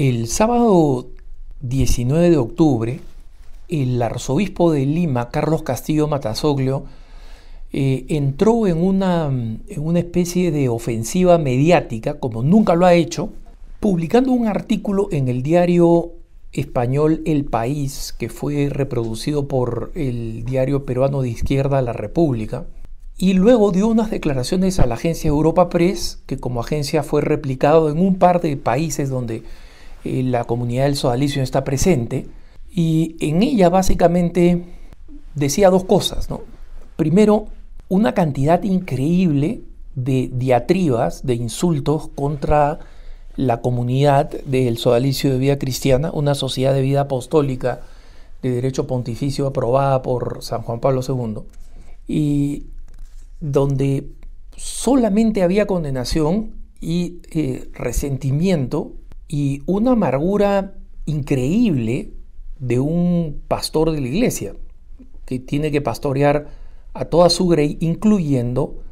El sábado 19 de octubre, el arzobispo de Lima, Carlos Castillo Matasoglio, eh, entró en una, en una especie de ofensiva mediática, como nunca lo ha hecho, publicando un artículo en el diario español El País, que fue reproducido por el diario peruano de izquierda La República, y luego dio unas declaraciones a la agencia Europa Press, que como agencia fue replicado en un par de países donde eh, la comunidad del sodalicio está presente, y en ella básicamente decía dos cosas. ¿no? Primero, una cantidad increíble de diatribas, de insultos contra la comunidad del sodalicio de vida cristiana, una sociedad de vida apostólica de derecho pontificio aprobada por San Juan Pablo II, y donde solamente había condenación y eh, resentimiento y una amargura increíble de un pastor de la iglesia que tiene que pastorear a toda su grey, incluyendo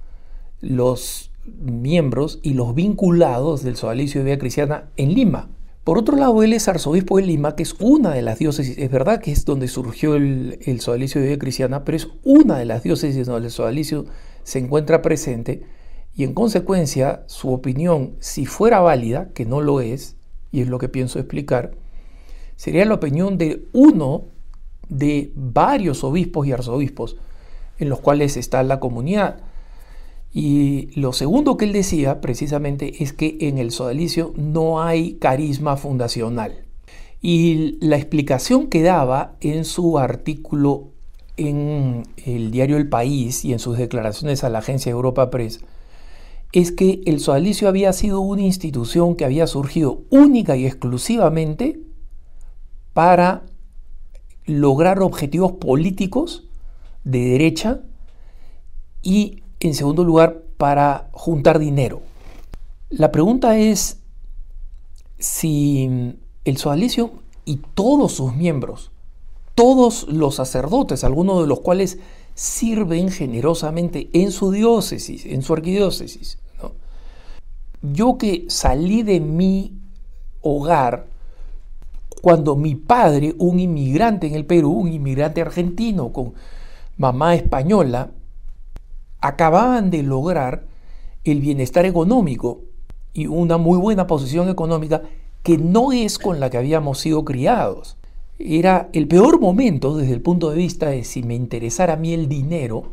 los miembros y los vinculados del Sodalicio de Vida Cristiana en Lima. Por otro lado, él es arzobispo de Lima, que es una de las diócesis, es verdad que es donde surgió el, el Sodalicio de Vida Cristiana, pero es una de las diócesis donde el Sodalicio se encuentra presente y en consecuencia su opinión, si fuera válida, que no lo es, y es lo que pienso explicar, sería la opinión de uno de varios obispos y arzobispos en los cuales está la comunidad. Y lo segundo que él decía precisamente es que en el sodalicio no hay carisma fundacional. Y la explicación que daba en su artículo en el diario El País y en sus declaraciones a la agencia Europa Press es que el sodalicio había sido una institución que había surgido única y exclusivamente para lograr objetivos políticos de derecha y, en segundo lugar, para juntar dinero. La pregunta es si el sodalicio y todos sus miembros, todos los sacerdotes, algunos de los cuales sirven generosamente en su diócesis, en su arquidiócesis. Yo que salí de mi hogar cuando mi padre, un inmigrante en el Perú, un inmigrante argentino con mamá española, acababan de lograr el bienestar económico y una muy buena posición económica que no es con la que habíamos sido criados era el peor momento desde el punto de vista de si me interesara a mí el dinero,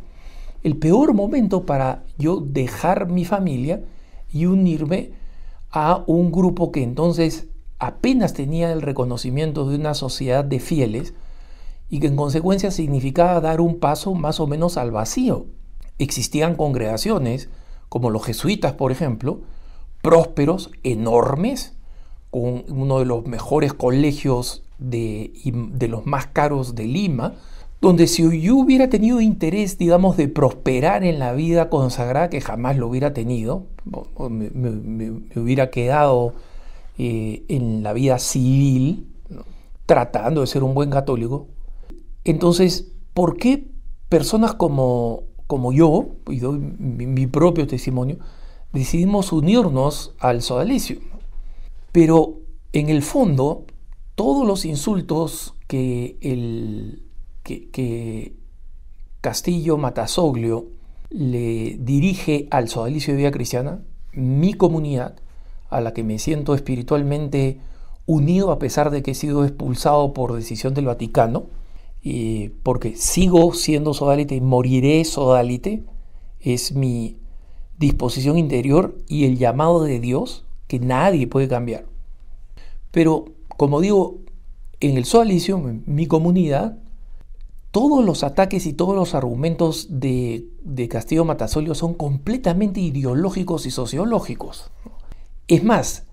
el peor momento para yo dejar mi familia y unirme a un grupo que entonces apenas tenía el reconocimiento de una sociedad de fieles y que en consecuencia significaba dar un paso más o menos al vacío. Existían congregaciones, como los jesuitas, por ejemplo, prósperos, enormes, con uno de los mejores colegios de, de los más caros de Lima, donde si yo hubiera tenido interés, digamos, de prosperar en la vida consagrada, que jamás lo hubiera tenido, me, hubiera quedado eh, en la vida civil, tratando de ser un buen católico, entonces, ¿por qué personas como, como yo, y doy mi propio testimonio, decidimos unirnos al sodalicio? Pero en el fondo, todos los insultos que, Castillo Matasoglio le dirige al sodalicio de vida cristiana, mi comunidad, a la que me siento espiritualmente unido a pesar de que he sido expulsado por decisión del Vaticano, eh, porque sigo siendo sodalite, moriré sodalite, es mi disposición interior y el llamado de Dios que nadie puede cambiar. Pero como digo, en el Sodalicio, en mi comunidad, todos los ataques y todos los argumentos de, de Castillo Matasolio son completamente ideológicos y sociológicos. Es más,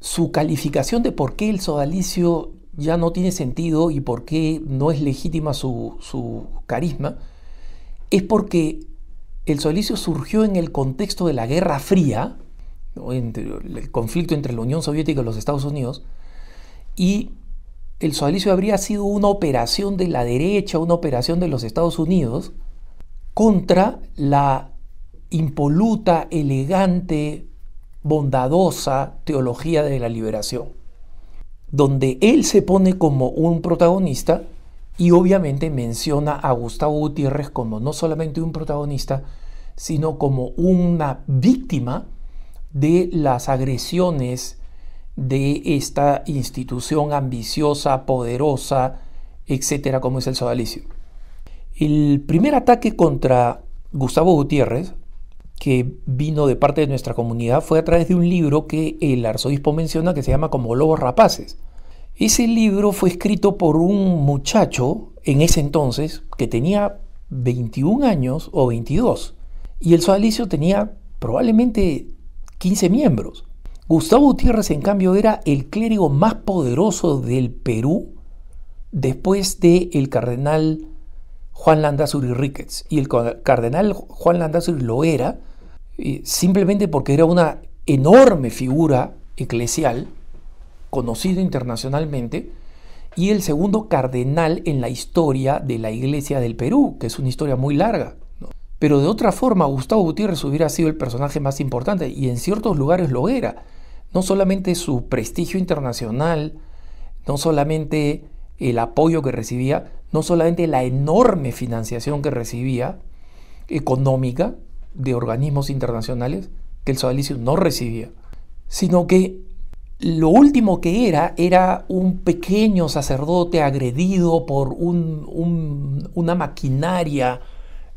su calificación de por qué el sodalicio ya no tiene sentido y por qué no es legítima su, carisma es porque el sodalicio surgió en el contexto de la Guerra Fría, el conflicto entre la Unión Soviética y los Estados Unidos, y el sualicio habría sido una operación de la derecha, una operación de los Estados Unidos contra la impoluta, elegante, bondadosa teología de la liberación, donde él se pone como un protagonista y obviamente menciona a Gustavo Gutiérrez como no solamente un protagonista, sino como una víctima de las agresiones de esta institución ambiciosa, poderosa, etcétera, como es el sodalicio. El primer ataque contra Gustavo Gutiérrez, que vino de parte de nuestra comunidad, fue a través de un libro que el arzobispo menciona que se llama Como Lobos Rapaces. Ese libro fue escrito por un muchacho en ese entonces que tenía 21 años o 22 y el sodalicio tenía probablemente 15 miembros. Gustavo Gutiérrez, en cambio, era el clérigo más poderoso del Perú después del el cardenal Juan Landazuri Ríquez. Y el cardenal Juan Landazuri lo era eh, simplemente porque era una enorme figura eclesial, conocido internacionalmente, y el segundo cardenal en la historia de la Iglesia del Perú, que es una historia muy larga. Pero de otra forma, Gustavo Gutiérrez hubiera sido el personaje más importante y en ciertos lugares lo era. No solamente su prestigio internacional, no solamente el apoyo que recibía, no solamente la enorme financiación que recibía económica de organismos internacionales que el sodalicio no recibía, sino que lo último que era era un pequeño sacerdote agredido por una maquinaria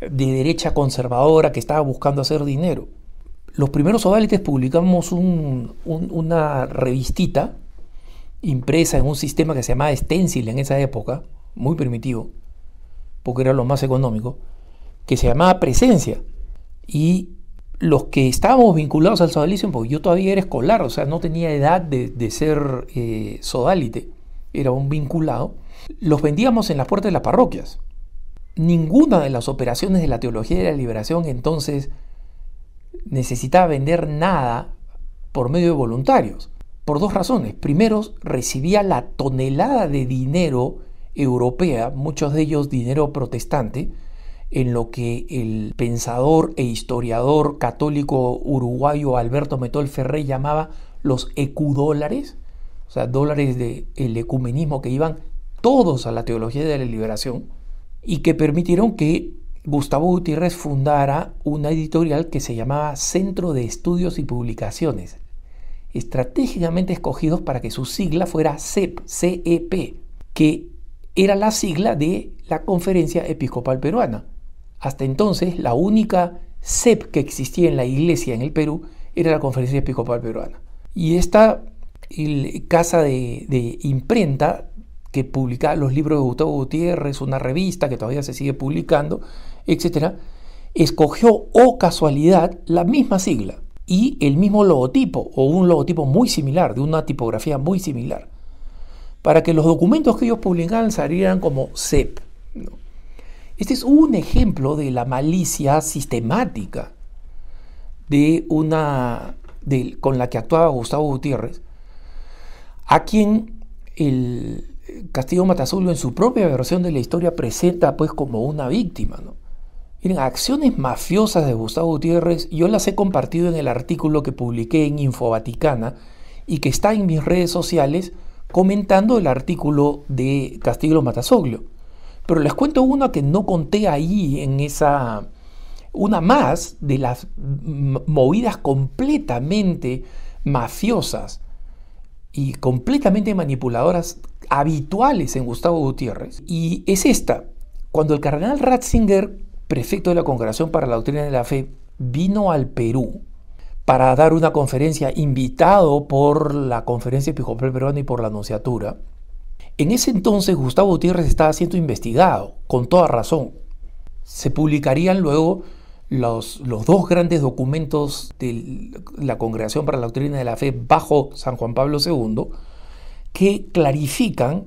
de derecha conservadora que estaba buscando hacer dinero. Los primeros sodalites publicamos una revistita impresa en un sistema que se llamaba Stencil en esa época, muy primitivo, porque era lo más económico, que se llamaba Presencia. Y los que estábamos vinculados al sodalicio, porque yo todavía era escolar, o sea, no tenía edad de, ser eh, sodalite, era un vinculado, los vendíamos en las puertas de las parroquias ninguna de las operaciones de la teología de la liberación entonces necesitaba vender nada por medio de voluntarios. Por dos razones. Primero, recibía la tonelada de dinero europea, muchos de ellos dinero protestante, en lo que el pensador e historiador católico uruguayo Alberto Metol Ferré llamaba los ecudólares, o sea, dólares del el ecumenismo que iban todos a la teología de la liberación y que permitieron que Gustavo Gutiérrez fundara una editorial que se llamaba Centro de Estudios y Publicaciones, estratégicamente escogidos para que su sigla fuera CEP, e que era la sigla de la Conferencia Episcopal Peruana. Hasta entonces, la única CEP que existía en la iglesia en el Perú era la Conferencia Episcopal Peruana. Y esta casa de imprenta que publicaba los libros de Gustavo Gutiérrez, una revista que todavía se sigue publicando, etc., escogió o casualidad la misma sigla y el mismo logotipo o un logotipo muy similar, de una tipografía muy similar, para que los documentos que ellos publicaban salieran como CEP. Este es un ejemplo de la malicia sistemática de una, con la que actuaba Gustavo Gutiérrez, a quien el, Castillo Matasoglio, en su propia versión de la historia presenta pues como una víctima. Miren, acciones mafiosas de Gustavo Gutiérrez yo las he compartido en el artículo que publiqué en Infovaticana, y que está en mis redes sociales comentando el artículo de Castillo Matasoglio. Pero les cuento una que no conté ahí en esa, una más de las movidas completamente mafiosas y completamente manipuladoras habituales en Gustavo Gutiérrez, y es esta. Cuando el cardenal Ratzinger, prefecto de la Congregación para la Doctrina de la Fe, vino al Perú para dar una conferencia invitado por la Conferencia Episcopal Peruana y por la Anunciatura, en ese entonces Gustavo Gutiérrez estaba siendo investigado, con toda razón. Se publicarían luego los, dos grandes documentos de la Congregación para la Doctrina de la Fe bajo San Juan Pablo II, que clarifican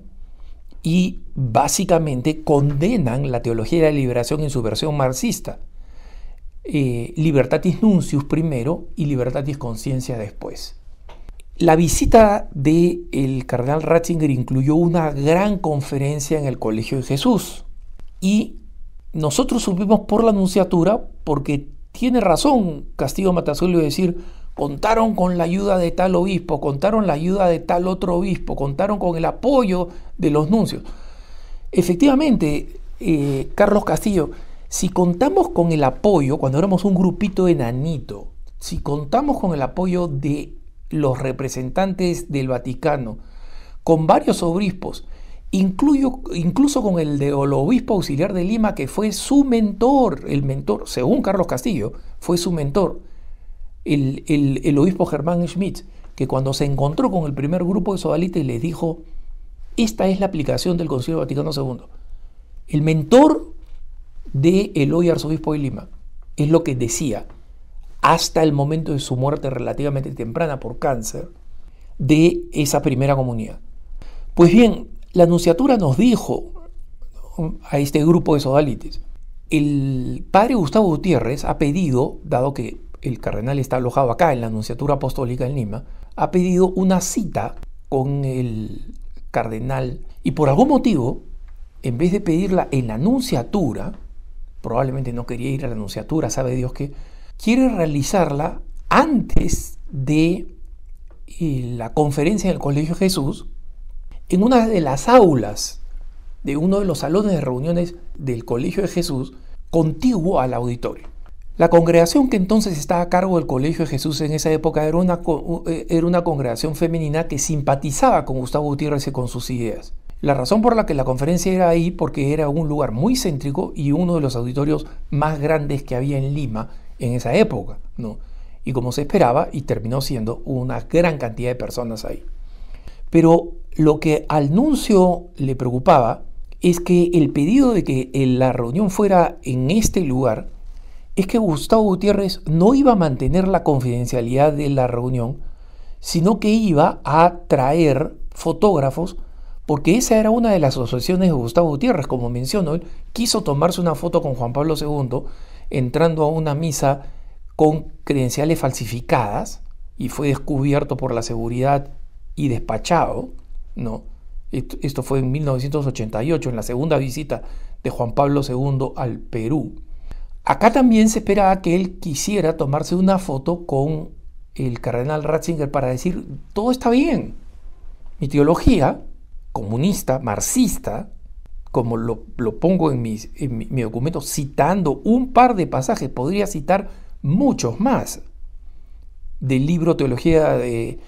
y básicamente condenan la teología de la liberación en su versión marxista. Eh, libertatis Nuncius primero y Libertatis Conciencia después. La visita del cardenal Ratzinger incluyó una gran conferencia en el Colegio de Jesús y nosotros subimos por la nunciatura porque tiene razón Castillo de decir, contaron con la ayuda de tal obispo, contaron la ayuda de tal otro obispo, contaron con el apoyo de los nuncios. Efectivamente, eh, Carlos Castillo, si contamos con el apoyo, cuando éramos un grupito enanito, si contamos con el apoyo de los representantes del Vaticano, con varios obispos, incluso con el de obispo auxiliar de Lima, que fue su mentor, el mentor, según Carlos Castillo, fue su mentor, el, obispo Germán Schmidt, que cuando se encontró con el primer grupo de sodalites les dijo, esta es la aplicación del Concilio Vaticano II. El mentor de el hoy arzobispo de Lima es lo que decía hasta el momento de su muerte relativamente temprana por cáncer de esa primera comunidad. Pues bien, la Anunciatura nos dijo a este grupo de sodalites, el padre Gustavo Gutiérrez ha pedido, dado que el cardenal está alojado acá en la Anunciatura Apostólica en Lima, ha pedido una cita con el cardenal y por algún motivo, en vez de pedirla en la Anunciatura, probablemente no quería ir a la Anunciatura, sabe Dios que, quiere realizarla antes de eh, la conferencia en el Colegio Jesús, en una de las aulas de uno de los salones de reuniones del Colegio de Jesús, contiguo al auditorio. La congregación que entonces estaba a cargo del Colegio de Jesús en esa época eh, era una, congregación femenina que simpatizaba con Gustavo Gutiérrez y con sus ideas. La razón por la que la conferencia era ahí porque era un lugar muy céntrico y uno de los auditorios más grandes que había en Lima en esa época, ¿no? Y como se esperaba, y terminó siendo una gran cantidad de personas ahí. Pero lo que al nuncio le preocupaba es que el pedido de que la reunión fuera en este lugar es que Gustavo Gutiérrez no iba a mantener la confidencialidad de la reunión, sino que iba a traer fotógrafos, porque esa era una de las asociaciones de Gustavo Gutiérrez, como mencionó él quiso tomarse una foto con Juan Pablo II entrando a una misa con credenciales falsificadas y fue descubierto por la seguridad y despachado, ¿no? Esto, fue en 1988, en la segunda visita de Juan Pablo II al Perú. Acá también se esperaba que él quisiera tomarse una foto con el cardenal Ratzinger para decir, todo está bien. Mi teología, comunista, marxista, como lo, pongo en, mis, mi documento, citando un par de pasajes, podría citar muchos más del libro Teología de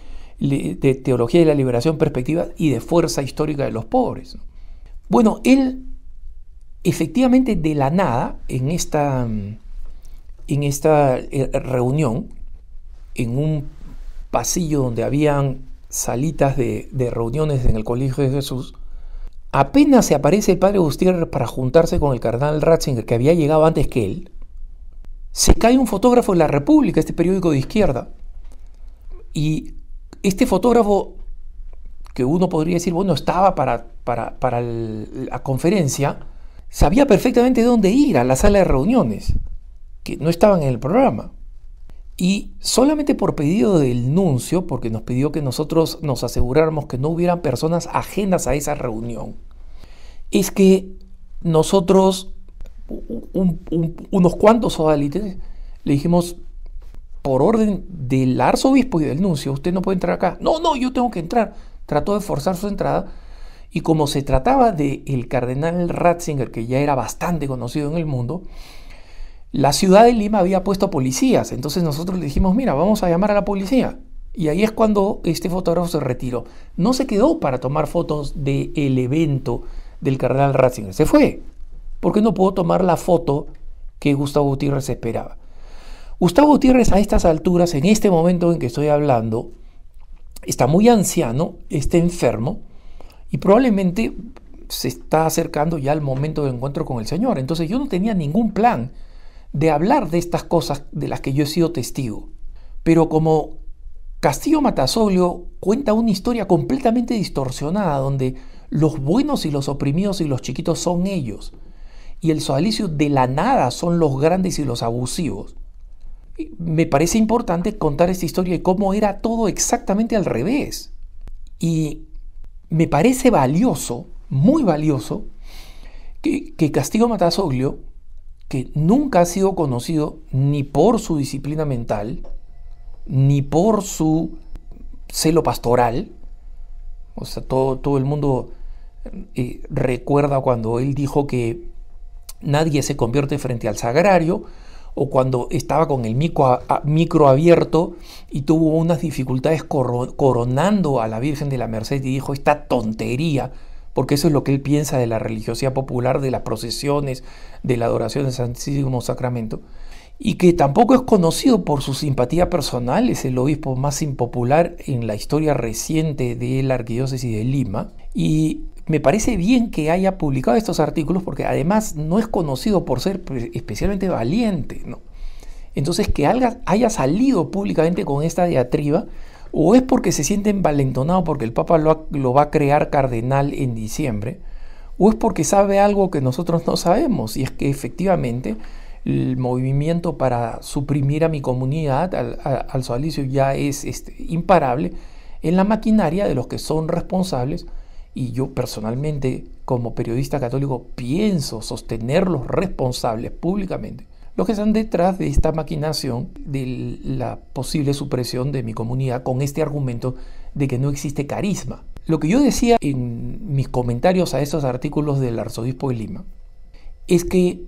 de teología de la liberación perspectiva y de fuerza histórica de los pobres. Bueno, él efectivamente de la nada, en esta, en esta eh, reunión, en un pasillo donde habían salitas de, reuniones en el Colegio de Jesús, apenas se aparece el padre Gutiérrez para juntarse con el cardenal Ratzinger, que había llegado antes que él, se cae un fotógrafo de la República, este periódico de izquierda, y este fotógrafo que uno podría decir, bueno, estaba para, para, la conferencia, sabía perfectamente dónde ir a la sala de reuniones, que no estaban en el programa. Y solamente por pedido del nuncio, porque nos pidió que nosotros nos aseguráramos que no hubieran personas ajenas a esa reunión, es que nosotros, unos cuantos sodalites, le dijimos, por orden del arzobispo y del nuncio, usted no puede entrar acá. No, no, yo tengo que entrar. Trató de forzar su entrada. Y como se trataba del cardenal Ratzinger, que ya era bastante conocido en el mundo, la ciudad de Lima había puesto policías. Entonces nosotros le dijimos, mira, vamos a llamar a la policía. Y ahí es cuando este fotógrafo se retiró. No se quedó para tomar fotos del el evento del cardenal Ratzinger. Se fue. Porque no pudo tomar la foto que Gustavo Gutiérrez esperaba. Gustavo Gutiérrez a estas alturas, en este momento en que estoy hablando, está muy anciano, está enfermo y probablemente se está acercando ya al momento de encuentro con el Señor. Entonces yo no tenía ningún plan de hablar de estas cosas de las que yo he sido testigo. Pero como Castillo Matasolio cuenta una historia completamente distorsionada donde los buenos y los oprimidos y los chiquitos son ellos y el sodalicio de la nada son los grandes y los abusivos me parece importante contar esta historia de cómo era todo exactamente al revés. Y me parece valioso, muy valioso, que, Castigo Matasoglio, que nunca ha sido conocido ni por su disciplina mental, ni por su celo pastoral, o sea, todo, el mundo eh, recuerda cuando él dijo que nadie se convierte frente al sagrario, o cuando estaba con el micro, abierto y tuvo unas dificultades coronando a la Virgen de la Merced y dijo esta tontería, porque eso es lo que él piensa de la religiosidad popular, de las procesiones, de la adoración del Santísimo Sacramento, y que tampoco es conocido por su simpatía personal, es el obispo más impopular en la historia reciente de la arquidiócesis de Lima, y me parece bien que haya publicado estos artículos porque además no es conocido por ser especialmente valiente. ¿no? Entonces, que haya salido públicamente con esta diatriba, o es porque se siente envalentonado porque el Papa lo, va a crear cardenal en diciembre, o es porque sabe algo que nosotros no sabemos, y es que efectivamente el movimiento para suprimir a mi comunidad, al, al, ya es este, imparable en la maquinaria de los que son responsables y yo personalmente como periodista católico pienso los responsables públicamente, los que están detrás de esta maquinación de la posible supresión de mi comunidad con este argumento de que no existe carisma. Lo que yo decía en mis comentarios a esos artículos del arzobispo de Lima es que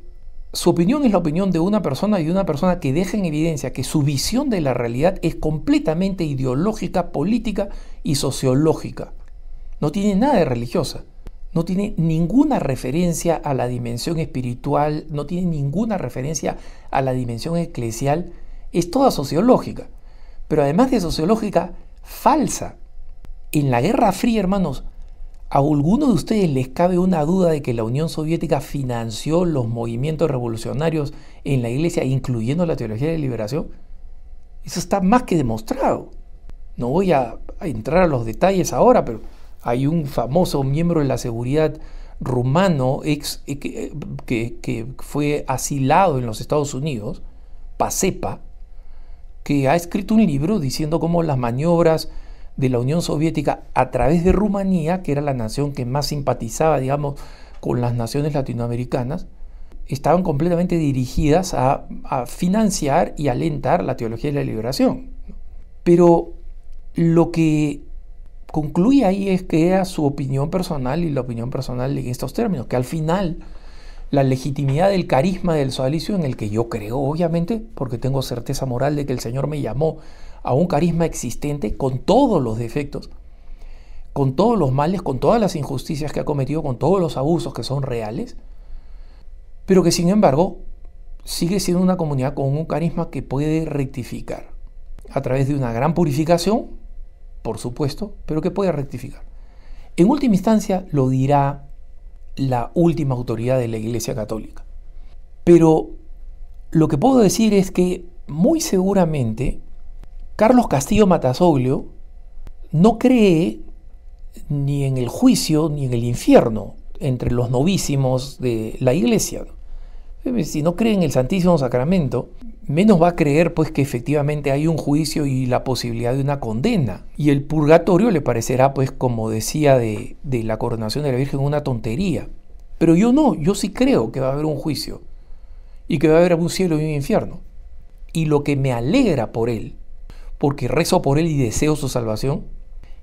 su opinión es la opinión de una persona y de una persona que deja en evidencia que su visión de la realidad es completamente ideológica, política y sociológica no tiene nada de religiosa, no tiene ninguna referencia a la dimensión espiritual, no tiene ninguna referencia a la dimensión eclesial, es toda sociológica, pero además de sociológica, falsa. En la Guerra Fría, hermanos, ¿A alguno de ustedes les cabe una duda de que la Unión Soviética financió los movimientos revolucionarios en la Iglesia, incluyendo la teología de liberación? Eso está más que demostrado. No voy a, a entrar a los detalles ahora, pero hay un famoso miembro de la seguridad rumano ex, eh, eh, que, fue asilado en los Estados Unidos, Pasepa, que ha escrito un libro diciendo cómo las maniobras de la Unión Soviética a través de Rumanía, que era la nación que más simpatizaba, digamos, con las naciones latinoamericanas, estaban completamente dirigidas a, a financiar y alentar la teología de la liberación. Pero lo que concluye ahí es que era su opinión personal y la opinión personal en estos términos, que al final la legitimidad del carisma del salicio en el que yo creo, obviamente, porque tengo certeza moral de que el Señor me llamó a un carisma existente con todos los defectos, con todos los males, con todas las injusticias que ha cometido, con todos los abusos que son reales, pero que sin embargo sigue siendo una comunidad con un carisma que puede rectificar a través de una gran purificación por supuesto, pero que puede rectificar. En última instancia lo dirá la última autoridad de la Iglesia Católica. Pero lo que puedo decir es que muy seguramente Carlos Castillo Matasoglio no cree ni en el juicio ni en el infierno entre los novísimos de la iglesia. Si no cree en el Santísimo Sacramento, menos va a creer pues que efectivamente hay un juicio y la posibilidad de una condena. Y el purgatorio le parecerá pues como decía de, de la coronación de la Virgen una tontería. Pero yo no, yo sí creo que va a haber un juicio y que va a haber un cielo y un infierno. Y lo que me alegra por él, porque rezo por él y deseo su salvación,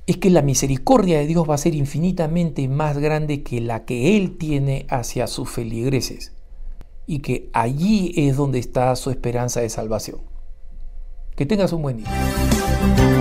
es que la misericordia de Dios va a ser infinitamente más grande que la que él tiene hacia sus feligreses y que allí es donde está su esperanza de salvación. Que tengas un buen día.